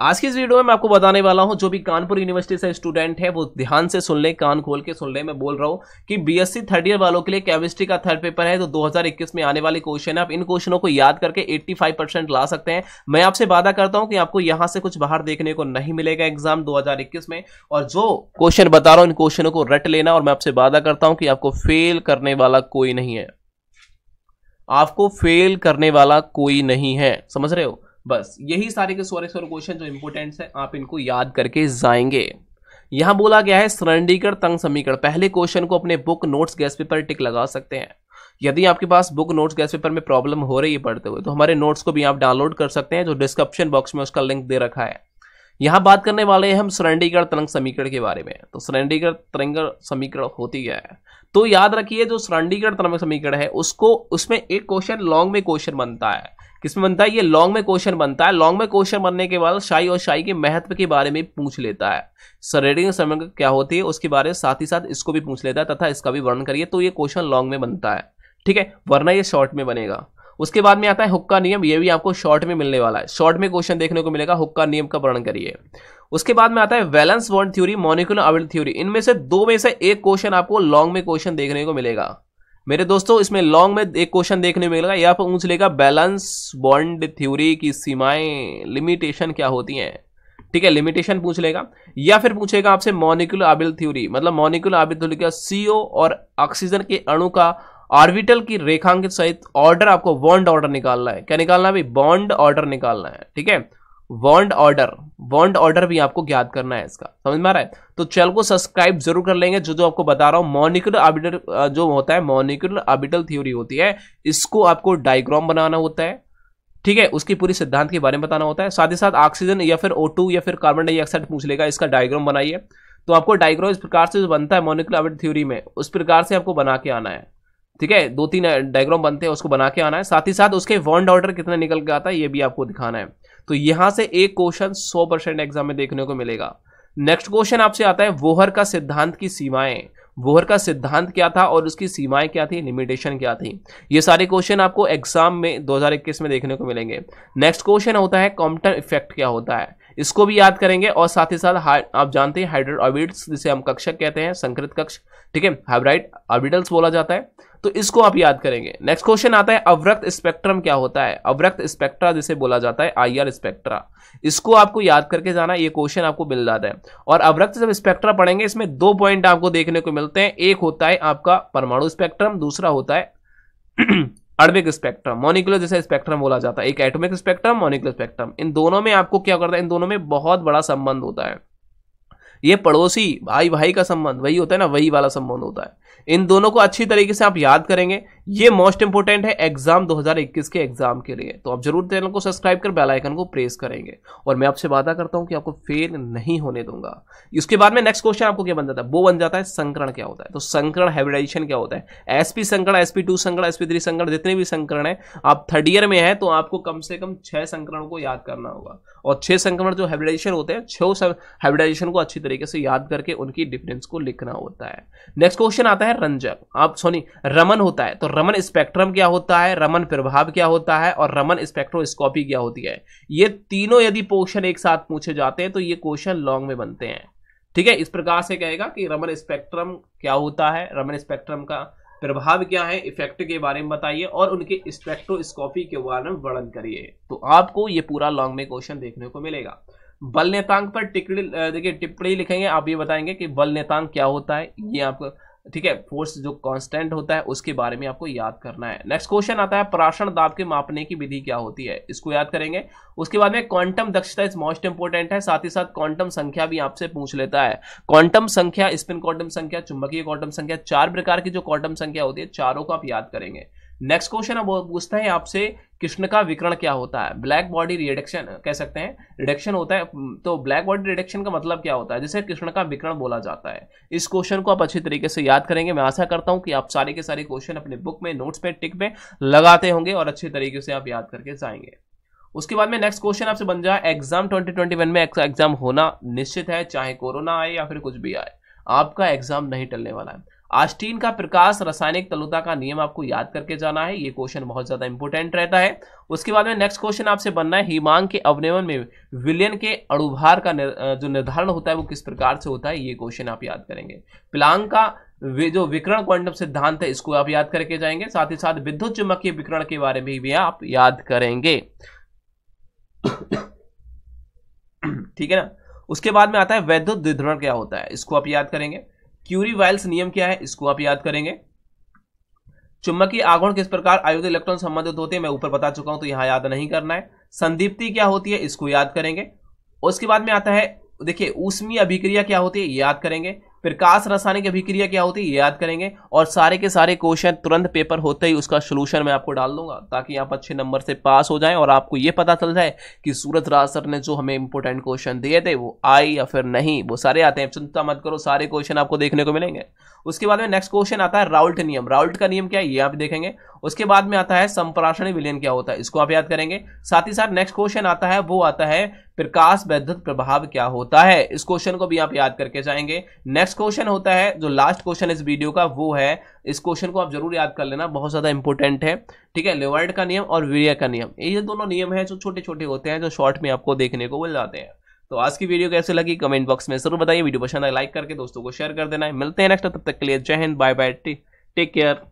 आज की इस वीडियो में मैं आपको बताने वाला हूं जो भी कानपुर यूनिवर्सिटी से स्टूडेंट है वो ध्यान से सुन ले कान खोल के सुन ले मैं बोल रहा हूं कि बीएससी थर्ड ईयर वालों के लिए केमिस्ट्री का थर्ड पेपर है तो 2021 में आने वाले क्वेश्चन है आप इन क्वेश्चनों को याद करके 85 परसेंट ला सकते हैं मैं आपसे वादा करता हूं कि आपको यहां से कुछ बाहर देखने को नहीं मिलेगा एग्जाम दो में और जो क्वेश्चन बता रहा हूं इन क्वेश्चनों को रट लेना और मैं आपसे वादा करता हूं कि आपको फेल करने वाला कोई नहीं है आपको फेल करने वाला कोई नहीं है समझ रहे हो बस यही सारे के सोरे सोरे क्वेश्चन जो इंपोर्टेंट है आप इनको याद करके जाएंगे यहां बोला गया है सरणीकर तंग समीकरण पहले क्वेश्चन को अपने book notes guess paper tick लगा सकते हैं यदि आपके पास बुक नोट्स गैस पेपर में प्रॉब्लम हो रही है पढ़ते हुए तो हमारे नोट्स को भी आप डाउनलोड कर सकते हैं जो डिस्क्रिप्शन बॉक्स में उसका लिंक दे रखा है यहाँ बात करने वाले हैं हम सरणीकर तरंग समीकरण के बारे में तो सरणीकर तरंग समीकरण होती है तो याद रखिए जो सरणीकर तरंग समीकरण है उसको उसमें एक क्वेश्चन लॉन्ग में क्वेश्चन बनता है किसमें बनता है ये लॉन्ग में क्वेश्चन बनता है लॉन्ग में क्वेश्चन बनने के बाद शाही और शाही के महत्व के बारे में पूछ लेता है सरेडिंग समय क्या होती है उसके बारे में साथ ही साथ इसको भी पूछ लेता है तथा इसका भी वर्णन करिए तो ये क्वेश्चन लॉन्ग में बनता है ठीक है वरना ये शॉर्ट में बनेगा उसके बाद में आता है हुक्का नियम ये भी आपको शॉर्ट में मिलने वाला है शॉर्ट में क्वेश्चन देखने को मिलेगा हुक्का नियम का वर्णन करिए उसके बाद में आता है वैलेंस वर्ड थ्योरी मोनिकुलर अविल थ्योरी इनमें से दो में से एक क्वेश्चन आपको लॉन्ग में क्वेश्चन देखने को मिलेगा मेरे दोस्तों इसमें लॉन्ग में एक क्वेश्चन देखने में मिलेगा या फिर पूछ लेगा बैलेंस बॉन्ड थ्योरी की सीमाएं लिमिटेशन क्या होती हैं ठीक है लिमिटेशन पूछ लेगा या फिर पूछेगा आपसे मोनिकुलर आबिल थ्योरी मतलब मोनिकुलर आबिल थ्योरी का सीओ और ऑक्सीजन के अणु का ऑर्बिटल की रेखांकित सहित ऑर्डर आपको बॉन्ड ऑर्डर निकालना है क्या निकालना है भाई बॉन्ड ऑर्डर निकालना है ठीक है वॉन्ड ऑर्डर वॉन्ड ऑर्डर भी आपको ज्ञात करना है इसका समझ में आ रहा है तो चैनल को सब्सक्राइब जरूर कर लेंगे जो जो आपको बता रहा हूं मोनिकुलर ऑर्बिटल जो होता है मोनिकुलर ऑर्बिटल थ्योरी होती है इसको आपको डायग्राम बनाना होता है ठीक है उसकी पूरी सिद्धांत के बारे में बताना होता है साथ ही साथ ऑक्सीजन या फिर ओ या फिर कार्बन डाइऑक्साइड पूछ लेगा इसका डायग्राम बनाइए तो आपको डायग्राम इस प्रकार से जो बनता है मोनिकुलर ऑर्बिटल थ्योरी में उस प्रकार से आपको बना के आना है ठीक है दो तीन डायग्राम बनते हैं उसको बना के आना है साथ ही साथ उसके वॉन्ड ऑर्डर कितना निकल के आता है ये भी आपको दिखाना है तो यहां से एक क्वेश्चन सौ परसेंट एग्जाम में देखने को मिलेगा नेक्स्ट क्वेश्चन आपसे आता है वोहर का सिद्धांत की सीमाएं वोहर का सिद्धांत क्या था और उसकी सीमाएं क्या थी लिमिटेशन क्या थी ये सारे क्वेश्चन आपको एग्जाम में 2021 में देखने को मिलेंगे नेक्स्ट क्वेश्चन होता है कॉम्पटन इफेक्ट क्या होता है इसको भी याद करेंगे और साथ ही साथ आप जानते हैं हाइड्रेट ऑर्बिटल्स जिसे हम कक्षक कहते हैं संकृत कक्ष ठीक है हाइब्राइड ऑर्बिटल्स बोला जाता है तो इसको आप याद करेंगे नेक्स्ट क्वेश्चन आता है अवरक्त स्पेक्ट्रम क्या होता है अवरक्त स्पेक्ट्रा जिसे बोला जाता है आईआर स्पेक्ट्रा इसको आपको याद करके जाना ये क्वेश्चन आपको मिल जाता है और अवरक्त जब स्पेक्ट्रा पढ़ेंगे इसमें दो पॉइंट आपको देखने को मिलते हैं एक होता है आपका परमाणु स्पेक्ट्रम दूसरा होता है अर्बिक स्पेक्ट्रम मोनिकुलर जैसे स्पेक्ट्रम बोला जाता है एक एटॉमिक स्पेक्ट्रम मोनिकुलर स्पेक्ट्रम इन दोनों में आपको क्या करता है इन दोनों में बहुत बड़ा संबंध होता है ये पड़ोसी भाई भाई का संबंध वही होता है ना वही वाला संबंध होता है इन दोनों को अच्छी तरीके से आप याद करेंगे ये मोस्ट इंपोर्टेंट है एग्जाम 2021 के एग्जाम के लिए तो आप जरूर चैनल को सब्सक्राइब कर बेल आइकन को प्रेस करेंगे और मैं आपसे वादा करता हूं कि आपको फेल नहीं होने दूंगा इसके बाद में नेक्स्ट क्वेश्चन आपको क्या बन जाता है वो बन जाता है संकरण क्या होता है तो संकरण हैबिटाइजेशन क्या होता है एसपी संकरण एसपी टू संकरण एसपी थ्री संकरण जितने भी संकरण है आप थर्ड ईयर में है तो आपको कम से कम छह संकरण को याद करना होगा और छह संक्रमण जो हैबिटाइजेशन होते हैं छह हैबिटाइजेशन को अच्छी तरीके से याद करके उनकी डिफरेंस को लिखना होता है नेक्स्ट क्वेश्चन आता है जाता है रंजक आप सॉरी रमन होता है तो रमन स्पेक्ट्रम क्या होता है रमन प्रभाव क्या होता है और रमन स्पेक्ट्रोस्कोपी क्या होती है ये तीनों यदि पोर्शन एक साथ पूछे जाते हैं तो ये क्वेश्चन लॉन्ग में बनते हैं ठीक है इस प्रकार से कहेगा कि रमन स्पेक्ट्रम क्या होता है रमन स्पेक्ट्रम का प्रभाव क्या है इफेक्ट के बारे में बताइए और उनके स्पेक्ट्रोस्कोपी के बारे में वर्णन करिए तो आपको ये पूरा लॉन्ग में क्वेश्चन देखने को मिलेगा बल नेतांग पर टिकड़ी देखिए टिप्पणी लिखेंगे आप ये बताएंगे कि बल नेतांग क्या होता है ये आपको ठीक है फोर्स जो कांस्टेंट होता है उसके बारे में आपको याद करना है नेक्स्ट क्वेश्चन आता है पराशण दाब के मापने की विधि क्या होती है इसको याद करेंगे उसके बाद में क्वांटम दक्षता इज मोस्ट इंपोर्टेंट है साथ ही साथ क्वांटम संख्या भी आपसे पूछ लेता है क्वांटम संख्या स्पिन क्वांटम संख्या चुंबकीय क्वांटम संख्या चार प्रकार की जो क्वांटम संख्या होती है चारों को आप याद करेंगे नेक्स्ट क्वेश्चन अब पूछता है आपसे कृष्ण का विकरण क्या होता है ब्लैक बॉडी रिडक्शन कह सकते हैं रिडक्शन होता है हम्म, तो ब्लैक बॉडी रिडक्शन का मतलब क्या होता है जिसे कृष्ण का विकरण बोला जाता है इस क्वेश्चन को आप अच्छी तरीके से याद करेंगे मैं आशा करता हूं कि आप सारे के सारे क्वेश्चन अपने बुक में नोट्स पे टिक पे लगाते होंगे और अच्छे तरीके से आप याद करके जाएंगे उसके बाद में नेक्स्ट क्वेश्चन आपसे बन जाए एग्जाम ट्वेंटी में एग्जाम होना निश्चित है चाहे कोरोना आए या फिर कुछ भी आए आपका एग्जाम नहीं टलने वाला है आस्टीन का प्रकाश रासायनिक तलुता का नियम आपको याद करके जाना है ये क्वेश्चन बहुत ज्यादा इंपॉर्टेंट रहता है उसके बाद में नेक्स्ट क्वेश्चन आपसे बनना है हिमांग के अवनेवन में विलियन के अणुभार का निर, जो निर्धारण होता है वो किस प्रकार से होता है ये क्वेश्चन आप याद करेंगे प्लांग का वे जो विकरण क्वांटम सिद्धांत है इसको आप याद करके जाएंगे साथ ही साथ विद्युत चुम्बकीय विकरण के बारे में भी आप याद करेंगे ठीक है ना उसके बाद में आता है वैद्युत विधरण क्या होता है इसको आप याद करेंगे क्यूरी वाइल्स नियम क्या है इसको आप याद करेंगे चुम्बकीय आगुण किस प्रकार आयुध इलेक्ट्रॉन संबंधित होते हैं मैं ऊपर बता चुका हूं तो यहां याद नहीं करना है संदीप्ति क्या होती है इसको याद करेंगे उसके बाद में आता है देखिए ऊष्मीय अभिक्रिया क्या होती है याद करेंगे प्रकाश रासायनिक अभिक्रिया क्या होती है याद करेंगे और सारे के सारे क्वेश्चन तुरंत पेपर होते ही उसका सोल्यूशन मैं आपको डाल दूंगा ताकि आप अच्छे नंबर से पास हो जाएं और आपको ये पता चल जाए कि सूरज राज सर ने जो हमें इंपोर्टेंट क्वेश्चन दिए थे वो आए या फिर नहीं वो सारे आते हैं चिंता मत करो सारे क्वेश्चन आपको देखने को मिलेंगे उसके बाद में नेक्स्ट क्वेश्चन आता है राउल्ट नियम राउल्ट का नियम क्या है ये आप देखेंगे उसके बाद में आता है संप्राषणी विलयन क्या होता है इसको आप याद करेंगे साथ ही साथ नेक्स्ट क्वेश्चन आता है वो आता है प्रकाश वैद्युत प्रभाव क्या होता है इस क्वेश्चन को भी आप याद करके जाएंगे नेक्स्ट नेक्स्ट क्वेश्चन होता है जो लास्ट क्वेश्चन इस वीडियो का वो है इस क्वेश्चन को आप जरूर याद कर लेना बहुत ज़्यादा इंपॉर्टेंट है ठीक है लेवर्ड का नियम और वीरिया का नियम ये दोनों नियम है जो छोटे छोटे होते हैं जो शॉर्ट में आपको देखने को मिल जाते हैं तो आज की वीडियो कैसे लगी कमेंट बॉक्स में जरूर बताइए वीडियो पसंद आए लाइक करके दोस्तों को शेयर कर देना है मिलते हैं नेक्स्ट तब तक के लिए Jai Hind bye bye take care